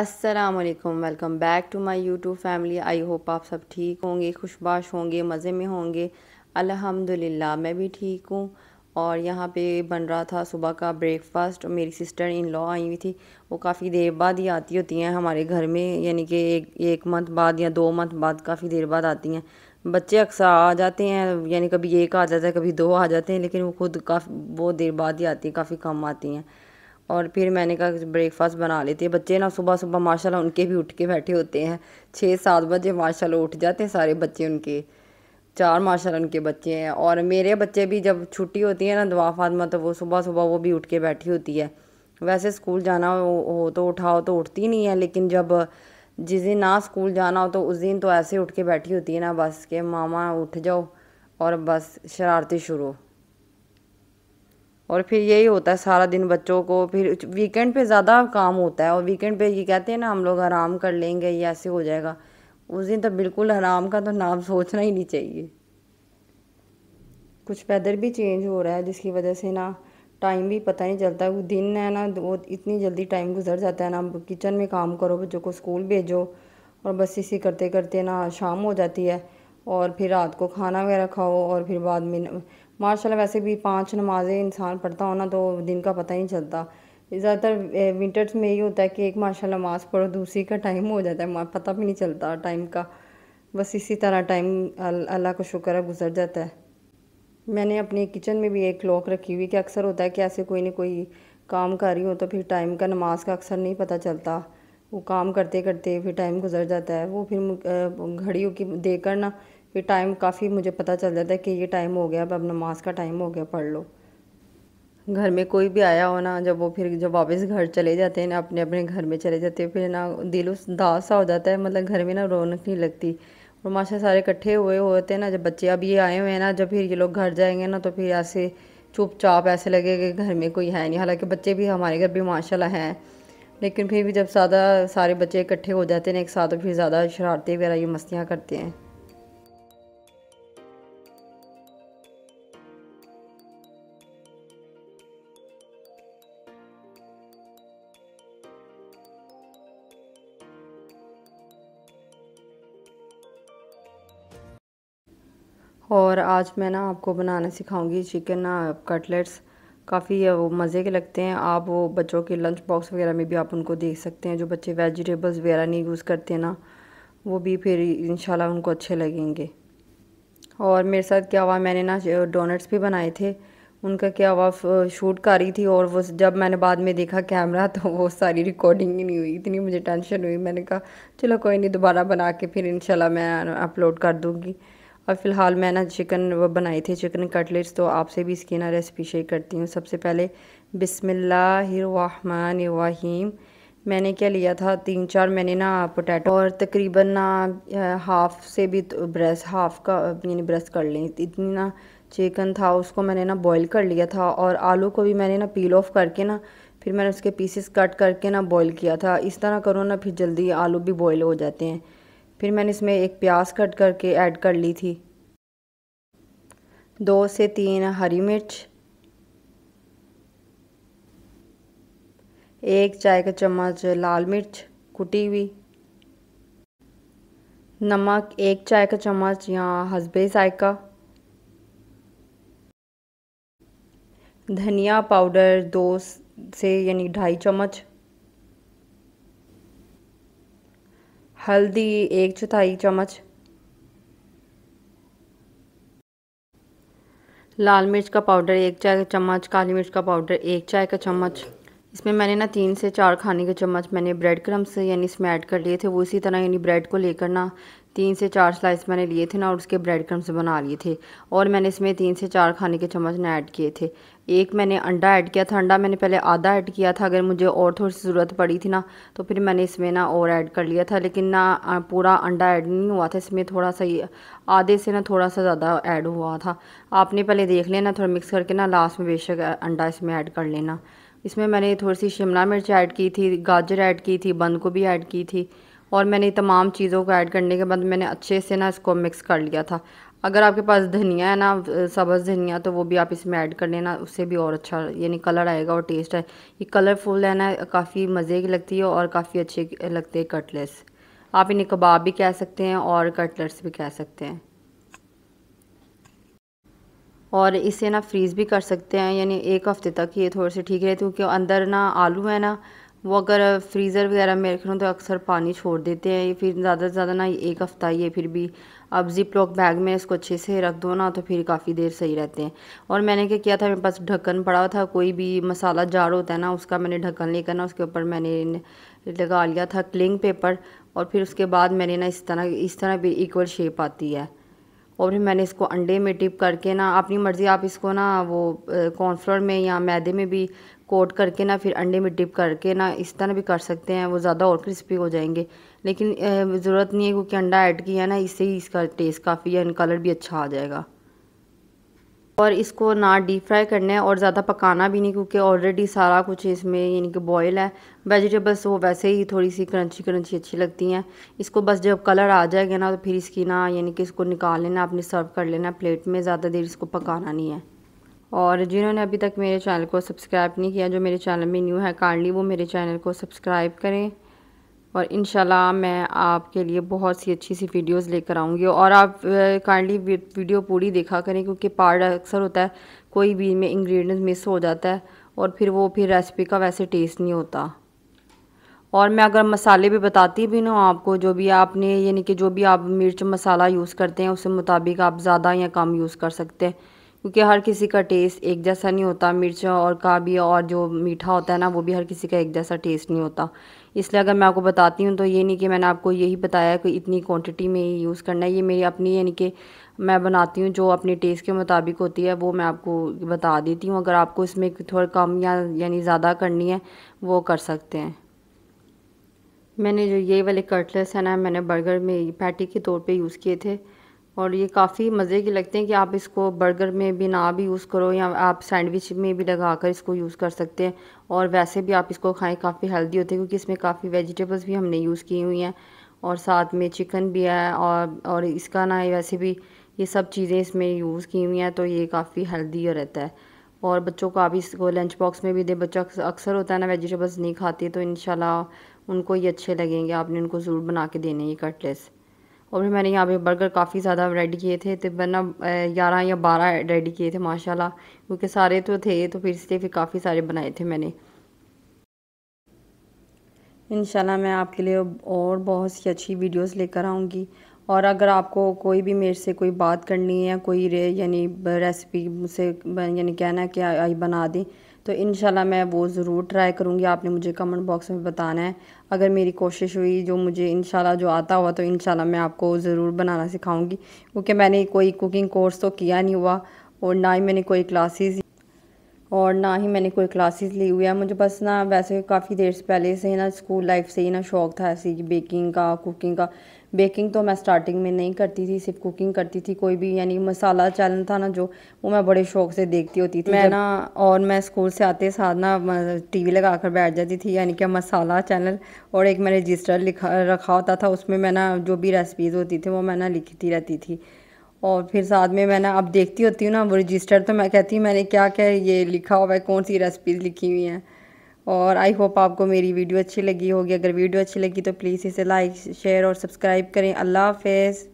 अस्सलाम वालेकुम welcome back to my YouTube family I hope आप सब ठीक होंगे खुशबाश होंगे मज़े में होंगे अल्हम्दुलिल्लाह मैं भी ठीक हूँ और यहाँ पे बन रहा था सुबह का ब्रेकफास्ट मेरी सिस्टर इन लॉ आई हुई थी वो काफ़ी देर बाद ही आती होती हैं हमारे घर में यानी कि एक एक मंथ बाद या दो मंथ बाद काफ़ी देर बाद आती हैं बच्चे अक्सर आ जाते हैं यानी कभी एक आ जाता है कभी दो आ जाते हैं लेकिन वो खुद काफ़ी बहुत देर बाद ही आती हैं काफ़ी कम आती हैं और फिर मैंने कहा ब्रेकफास्ट बना लेते हैं बच्चे ना सुबह सुबह माशाल्लाह उनके भी उठ के बैठे होते हैं छः सात बजे माशाल्लाह उठ जाते हैं सारे बच्चे उनके चार माशाल्लाह उनके बच्चे हैं और मेरे बच्चे भी जब छुट्टी होती है ना दुआ फातमा तो वो सुबह सुबह वो भी उठ के बैठी होती है वैसे स्कूल जाना हो तो उठाओ तो उठती नहीं है लेकिन जब जिस दिन ना स्कूल जाना हो तो उस दिन तो ऐसे उठ के बैठी होती है ना बस के मामा उठ जाओ और बस शरारती शुरू और फिर यही होता है सारा दिन बच्चों को फिर वीकेंड पे ज़्यादा काम होता है और वीकेंड पे ये कहते हैं ना हम लोग आराम कर लेंगे ये ऐसे हो जाएगा उस दिन तो बिल्कुल आराम का तो नाम सोचना ही नहीं चाहिए कुछ वेदर भी चेंज हो रहा है जिसकी वजह से ना टाइम भी पता नहीं चलता वो दिन है ना वो इतनी जल्दी टाइम गुजर जाता है ना किचन में काम करो बच्चों को स्कूल भेजो और बस इसी करते करते ना शाम हो जाती है और फिर रात को खाना वगैरह खाओ और फिर बाद में माशाल्लाह वैसे भी पांच नमाज़ें इंसान पढ़ता हो ना तो दिन का पता ही नहीं चलता ज़्यादातर विंटर्स में यही होता है कि एक माशा नमाज़ पढ़ो दूसरी का टाइम हो जाता है पता भी नहीं चलता टाइम का बस इसी तरह टाइम अल्लाह का शुक्र है गुजर जाता है मैंने अपने किचन में भी एक लॉक रखी हुई कि अक्सर होता है कि ऐसे कोई ना कोई काम कर रही हो तो फिर टाइम का नमाज का अक्सर नहीं पता चलता वो काम करते करते फिर टाइम गुजर जाता है वो फिर घड़ियों की देकर ना ये टाइम काफ़ी मुझे पता चल जाता है कि ये टाइम हो गया अब नमाज़ का टाइम हो गया पढ़ लो घर में कोई भी आया हो ना जब वो फिर जब वापस घर चले जाते हैं ना अपने अपने घर में चले जाते हैं फिर ना दिल उस दासा हो जाता है मतलब घर में ना रौनक नहीं लगती और माशा सारे इकट्ठे हुए होते हैं ना जब बच्चे अब ये आए हुए हैं ना जब फिर ये लोग घर जाएंगे ना तो फिर ऐसे चुपचाप ऐसे लगे कि घर में कोई है नहीं हालांकि बच्चे भी हमारे घर भी माशाला हैं लेकिन फिर भी जब ज़्यादा सारे बच्चे इकट्ठे हो जाते हैं एक साथ तो फिर ज़्यादा शरारतें वगैरह ये मस्तियाँ करते हैं और आज मैं ना आपको बनाना सिखाऊंगी चिकन कटलेट्स काफ़ी वो मज़े के लगते हैं आप वो बच्चों के लंच बॉक्स वगैरह में भी आप उनको देख सकते हैं जो बच्चे वेजिटेबल्स वगैरह नहीं यूज़ करते ना वो भी फिर इन उनको अच्छे लगेंगे और मेरे साथ क्या हुआ मैंने ना डोनट्स भी बनाए थे उनका क्या हुआ शूट कर रही थी और वो जब मैंने बाद में देखा कैमरा तो वो सारी रिकॉर्डिंग ही नहीं हुई इतनी मुझे टेंशन हुई मैंने कहा चलो कोई नहीं दोबारा बना के फिर इनशाला मैं अपलोड कर दूँगी और फ़िलहाल मैं ना चिकन वो बनाए थे चिकन कटलेट्स तो आपसे भी इसकी ना रेसिपी शेयर करती हूँ सबसे पहले बिसमिल्लाम मैंने क्या लिया था तीन चार मैंने ना पोटैटो और तकरीबन ना हाफ़ से भी तो ब्रेस्ट हाफ़ का यानी ब्रेस्ट कर लें इतनी ना चिकन था उसको मैंने ना बॉईल कर लिया था और आलू को भी मैंने ना पील ऑफ करके ना फिर मैंने उसके पीसेस कट करके ना बॉईल किया था इस तरह करो ना फिर जल्दी आलू भी बॉईल हो जाते हैं फिर मैंने इसमें एक प्याज कट करके ऐड कर ली थी दो से तीन हरी मिर्च एक चाय का चम्मच लाल मिर्च कुटी हुई नमक एक चाय का चम्मच या हसबे जायका धनिया पाउडर दो से यानी ढाई चम्मच हल्दी एक चौथाई चम्मच लाल मिर्च का पाउडर एक चाय का चम्मच काली मिर्च का पाउडर एक चाय का चम्मच इसमें मैंने ना तीन से चार खाने के चम्मच मैंने ब्रेड क्रम्स यानी इसमें ऐड कर लिए थे वो इसी तरह यानी ब्रेड को लेकर ना तीन से चार स्लाइस मैंने लिए थे ना और उसके ब्रेड क्रम्स बना लिए थे और मैंने इसमें तीन से चार खाने के चम्मच ना ऐड किए थे एक मैंने अंडा ऐड किया था अंडा मैंने पहले आधा ऐड किया था अगर मुझे और थोड़ी सी ज़रूरत पड़ी थी ना तो फिर मैंने इसमें ना और ऐड कर लिया था लेकिन ना पूरा अंडा ऐड नहीं हुआ था इसमें थोड़ा सा आधे से ना थोड़ा सा ज़्यादा ऐड हुआ था आपने पहले देख लेना थोड़ा मिक्स करके ना लास्ट में बेशक अंडा इसमें ऐड कर लेना इसमें मैंने थोड़ी सी शिमला मिर्च ऐड की थी गाजर ऐड की थी बंद गोभी ऐड की थी और मैंने तमाम चीज़ों को ऐड करने के बाद मैंने अच्छे से ना इसको मिक्स कर लिया था अगर आपके पास धनिया है ना सब्ज़ धनिया तो वो भी आप इसमें ऐड कर लेना उससे भी और अच्छा यानी कलर आएगा और टेस्ट है ये कलरफुल है ना काफ़ी मज़े की लगती है और काफ़ी अच्छे लगते हैं कटलेट्स आप इन्हें कबाब भी कह सकते हैं और कटलेट्स भी कह सकते हैं और इसे ना फ्रीज़ भी कर सकते हैं यानी एक हफ़्ते तक ये थोड़े से ठीक रहे क्योंकि अंदर ना आलू है ना वो अगर फ्रीज़र वगैरह में रख हो तो अक्सर पानी छोड़ देते हैं ये फिर ज़्यादा से ज़्यादा ना एक हफ़्ता ये फिर भी अब जिप लॉक बैग में इसको अच्छे से रख दो ना तो फिर काफ़ी देर सही रहते हैं और मैंने क्या किया था मेरे पास ढक्कन पड़ा था कोई भी मसाला जार होता है ना उसका मैंने ढक्कन लेकर ना उसके ऊपर मैंने लगा लिया था क्लिंग पेपर और फिर उसके बाद मैंने ना इस तरह इस तरह भी इक्वल शेप आती है और फिर मैंने इसको अंडे में टिप करके ना अपनी मर्ज़ी आप इसको ना वो कॉर्नफ्लोर में या मैदे में भी कोट करके ना फिर अंडे में डिप करके ना इस तरह भी कर सकते हैं वो ज़्यादा और क्रिस्पी हो जाएंगे लेकिन ज़रूरत नहीं है क्योंकि अंडा ऐड किया ना इससे ही इसका टेस्ट काफ़ी है कलर भी अच्छा आ जाएगा और इसको ना डीप फ्राई करना है और ज़्यादा पकाना भी नहीं क्योंकि ऑलरेडी सारा कुछ इसमें यानी कि बॉयल है वेजिटेबल्स वो वैसे ही थोड़ी सी क्रंची क्रंची अच्छी लगती हैं इसको बस जब कलर आ जाएगा ना तो फिर इसकी ना यानी कि इसको निकाल लेना आपने सर्व कर लेना प्लेट में ज़्यादा देर इसको पकाना नहीं है और जिन्होंने अभी तक मेरे चैनल को सब्सक्राइब नहीं किया जो मेरे चैनल में न्यू है काइंडली वो मेरे चैनल को सब्सक्राइब करें और इन मैं आपके लिए बहुत सी अच्छी सी वीडियोस लेकर आऊँगी और आप काइंडली वीडियो पूरी देखा करें क्योंकि पार्ट अक्सर होता है कोई भी में इंग्रेडिएंट्स मिस हो जाता है और फिर वो फिर रेसिपी का वैसे टेस्ट नहीं होता और मैं अगर मसाले भी बताती भी ना आपको जो भी आपने यानी कि जो भी आप मिर्च मसाला यूज़ करते हैं उसके मुताबिक आप ज़्यादा या कम यूज़ कर सकते हैं क्योंकि हर किसी का टेस्ट एक जैसा नहीं होता मिर्चा और काबिया और जो मीठा होता है ना वो भी हर किसी का एक जैसा टेस्ट नहीं होता इसलिए अगर मैं आपको बताती हूँ तो ये नहीं कि मैंने आपको यही बताया कि इतनी क्वांटिटी में ही यूज़ करना है ये मेरी अपनी यानी कि मैं बनाती हूँ जो अपने टेस्ट के मुताबिक होती है वो मैं आपको बता देती हूँ अगर आपको इसमें थोड़ा कम या यानी ज़्यादा करनी है वो कर सकते हैं मैंने जो ये वाले कटलेस हैं ना मैंने बर्गर में पैटी के तौर पर यूज़ किए थे और ये काफ़ी मज़े के लगते हैं कि आप इसको बर्गर में भी ना भी यूज़ करो या आप सैंडविच में भी लगा कर इसको यूज़ कर सकते हैं और वैसे भी आप इसको खाएं काफ़ी हेल्दी होते हैं क्योंकि इसमें काफ़ी वेजिटेबल्स भी हमने यूज़ की हुई हैं और साथ में चिकन भी है और और इसका ना वैसे भी ये सब चीज़ें इसमें यूज़ की हुई हैं तो ये काफ़ी हेल्दी रहता है और बच्चों को आप इसको लंच बॉक्स में भी दे बच्चा अक्सर होता है ना वेजिटेबल्स नहीं खाते तो इन उनको ये अच्छे लगेंगे आपने उनको ज़रूर बना के देने ये कटलेट्स और फिर मैंने यहाँ पे बर्गर काफ़ी ज़्यादा रेडी किए थे तकरीबन तो ग्यारह या बारह रेडी किए थे माशाल्लाह क्योंकि सारे तो थे तो फिर इसलिए फिर काफ़ी सारे बनाए थे मैंने इनशाला मैं आपके लिए और बहुत सी अच्छी वीडियोस लेकर आऊँगी और अगर आपको कोई भी मेरे से कोई बात करनी है कोई यानी रेसिपी मुझसे यानी कहना है कि आई बना दें तो इन मैं वो ज़रूर ट्राई करूँगी आपने मुझे कमेंट बॉक्स में बताना है अगर मेरी कोशिश हुई जो मुझे इन जो आता हुआ तो इन मैं आपको ज़रूर बनाना सिखाऊँगी क्योंकि मैंने कोई कुकिंग कोर्स तो किया नहीं हुआ और ना ही मैंने कोई क्लासेस और ना ही मैंने कोई क्लासेस ली हुई है मुझे बस ना वैसे काफ़ी देर से पहले से ही ना स्कूल लाइफ से ही ना शौक़ था ऐसी बेकिंग का कुकिंग का बेकिंग तो मैं स्टार्टिंग में नहीं करती थी सिर्फ कुकिंग करती थी कोई भी यानी मसाला चैनल था ना जो वो मैं बड़े शौक़ से देखती होती थी तो मैं ना और मैं स्कूल से आते साथ ना वी लगा कर बैठ जाती थी यानी कि मसाला चैनल और एक मैं रजिस्टर लिखा रखा होता था उसमें मैं ना जो भी रेसिपीज़ होती थी वो मैं ना लिखती रहती थी और फिर साथ में मैंने अब देखती होती हूँ ना वो रजिस्टर तो मैं कहती हूँ मैंने क्या क्या ये लिखा हुआ है कौन सी रेसिपीज़ लिखी हुई हैं और आई होप आपको मेरी वीडियो अच्छी लगी होगी अगर वीडियो अच्छी लगी तो प्लीज़ इसे लाइक शेयर और सब्सक्राइब करें अल्लाह हाफिज़